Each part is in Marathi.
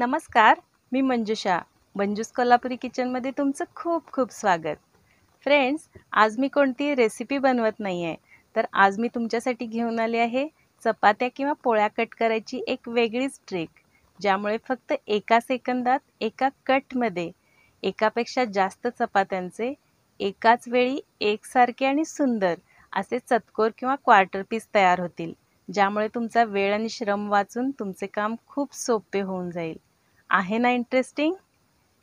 नमस्कार मी मंजुषा मंजूस कोल्हापुरी किचनमध्ये तुमचं खूप खूप स्वागत फ्रेंड्स आज मी कोणती रेसिपी बनवत नाही आहे तर आज मी तुमच्यासाठी घेऊन आले आहे चपात्या किंवा पोळ्या कट करायची एक वेगळीच ट्रिक ज्यामुळे फक्त एका सेकंदात एका कटमध्ये एकापेक्षा जास्त चपात्यांचे एकाच वेळी एकसारखे आणि सुंदर असे चतकोर किंवा क्वार्टर पीस तयार होतील ज्यामुळे तुमचा वेळ आणि श्रम वाचून तुमचे काम खूप सोपे होऊन जाईल आहे ना इंटरेस्टिंग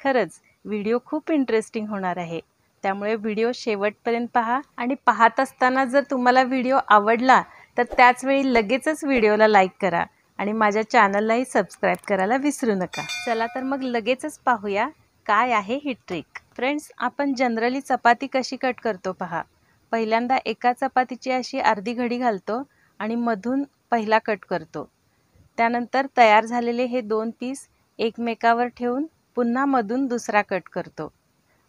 खरंच व्हिडिओ खूप इंटरेस्टिंग होणार आहे त्यामुळे व्हिडिओ शेवटपर्यंत पहा आणि पाहत असताना जर तुम्हाला व्हिडिओ आवडला तर त्याचवेळी लगेचच व्हिडिओला लाईक करा आणि माझ्या चॅनललाही सबस्क्राईब करायला विसरू नका चला तर मग लगेचच पाहूया काय आहे ही ट्रिक फ्रेंड्स आपण जनरली चपाती कशी कट करतो पहा पहिल्यांदा एका चपातीची अशी अर्धी घडी घालतो आणि मधून पहिला कट करतो त्यानंतर तयार झालेले हे दोन पीस एकमेकावर ठेवून पुन्हा मधून दुसरा कट करतो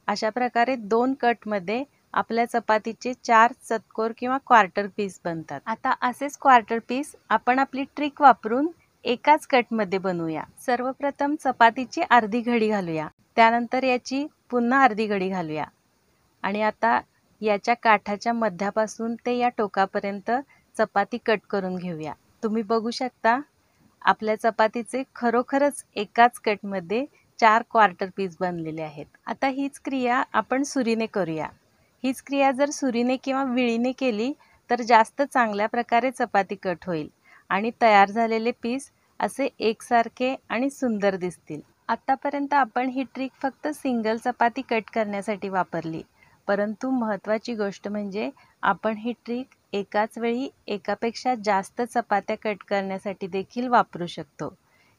अशा प्रकारे दोन कटमध्ये आपल्या चपातीचे चार चतकोर किंवा क्वार्टर पीस बनतात आता असेच क्वार्टर पीस आपण आपली ट्रिक वापरून एकाच कटमध्ये बनवूया सर्वप्रथम चपातीची अर्धी घडी घालूया त्यानंतर याची पुन्हा अर्धी घडी घालूया आणि आता याच्या काठाच्या मध्यापासून ते या टोकापर्यंत चपाती कट करून घेऊया तुम्ही बघू शकता आपल्या चपातीचे खरोखरच एकाच कटमध्ये चार क्वार्टर पीस बनलेले आहेत आता हीच क्रिया आपण सुरीने करूया हीच क्रिया जर सुरीने किंवा विळीने केली तर जास्त चांगल्या प्रकारे चपाती कट होईल आणि तयार झालेले पीस असे एकसारखे आणि सुंदर दिसतील आत्तापर्यंत आपण ही ट्रिक फक्त सिंगल चपाती कट करण्यासाठी वापरली परंतु महत्त्वाची गोष्ट म्हणजे आपण ही ट्रिक एकाच वेळी एकापेक्षा जास्त चपात्या कट करण्यासाठी देखील वापरू शकतो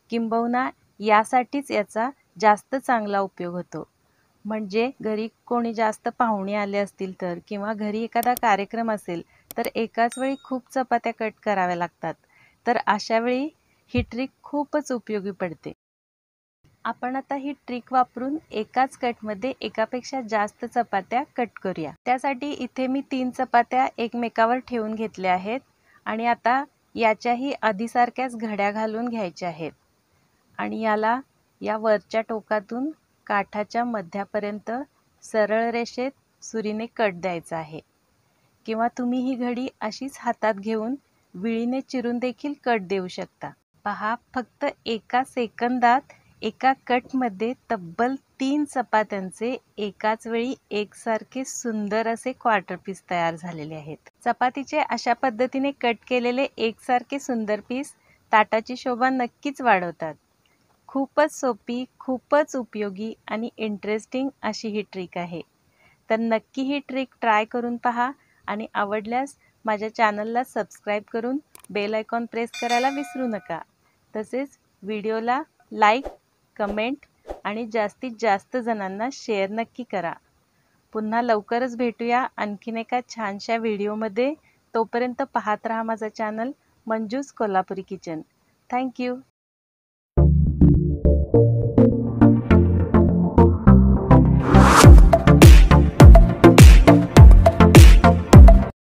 किंबहुना यासाठीच याचा जास्त चांगला उपयोग होतो म्हणजे घरी कोणी जास्त पाहुणे आले असतील तर किंवा घरी एखादा कार्यक्रम असेल तर एकाच वेळी खूप चपात्या कट कराव्या लागतात तर अशावेळी ही ट्रिक खूपच उपयोगी पडते आपण आता ही ट्रिक वापरून एकाच कटमध्ये एकापेक्षा जास्त चपात्या कट करूया त्यासाठी इथे मी तीन चपात्या एकमेकावर ठेवून घेतल्या आहेत आणि आता याच्याही आधीसारख्याच घड्या घालून घ्यायच्या आहेत आणि याला या वरच्या टोकातून काठाच्या मध्यापर्यंत सरळ रेषेत सुरीने कट द्यायचा आहे किंवा तुम्ही ही घडी अशीच हातात घेऊन विळीने चिरून देखील कट देऊ शकता पहा फक्त एका सेकंदात एका कटमध्ये तब्बल तीन चपात्यांचे एकाच वेळी एकसारखे सुंदर असे क्वार्टर पीस तयार झालेले आहेत चपातीचे अशा पद्धतीने कट केलेले एकसारखे सुंदर पीस ताटाची शोभा नक्कीच वाढवतात खूपच सोपी खूपच उपयोगी आणि इंटरेस्टिंग अशी ही ट्रिक आहे तर नक्की ही ट्रिक ट्राय करून पहा आणि आवडल्यास माझ्या चॅनलला सबस्क्राईब करून बेल आयकॉन प्रेस करायला विसरू नका तसेच व्हिडिओला लाईक कमेंट आणि जास्तीत जास्त जणांना शेअर नक्की करा पुन्हा लवकरच भेटूया आणखीन एका छानशा व्हिडिओमध्ये तोपर्यंत पाहत राहा माझा channel Manjus Kolhapuri kitchen thank you